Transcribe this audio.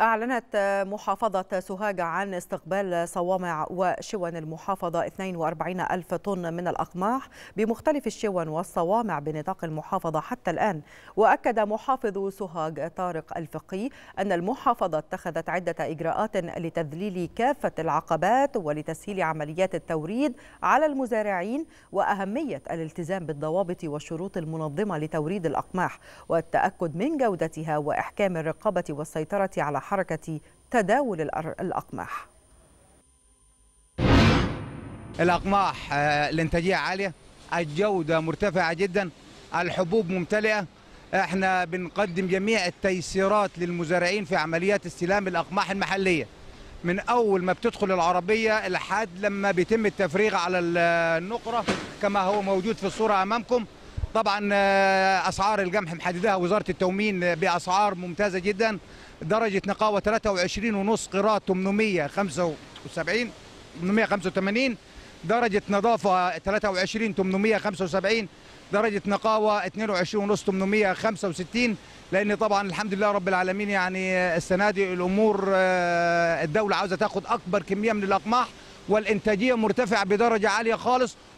أعلنت محافظة سوهاج عن استقبال صوامع وشون المحافظة 42 ألف طن من الأقماح بمختلف الشون والصوامع بنطاق المحافظة حتى الآن وأكد محافظ سوهاج طارق الفقي أن المحافظة اتخذت عدة إجراءات لتذليل كافة العقبات ولتسهيل عمليات التوريد على المزارعين وأهمية الالتزام بالضوابط والشروط المنظمة لتوريد الأقماح والتأكد من جودتها وإحكام الرقابة والسيطرة على حركة تداول الأقماح الأقماح الإنتاجية آه، عالية الجودة مرتفعة جدا الحبوب ممتلئة احنا بنقدم جميع التيسيرات للمزارعين في عمليات استلام الأقماح المحلية من أول ما بتدخل العربية لحد لما بيتم التفريغ على النقرة كما هو موجود في الصورة أمامكم طبعا آه، اسعار القمح محددها وزاره التومين آه، باسعار ممتازه جدا درجه نقاوه 23 ونص قراط 875 885 درجه نظافه 23 875 درجه نقاوه 22 ونص 865 لان طبعا الحمد لله رب العالمين يعني آه، السنه دي الامور الدوله عاوزه تاخذ اكبر كميه من الاقماح والانتاجيه مرتفعه بدرجه عاليه خالص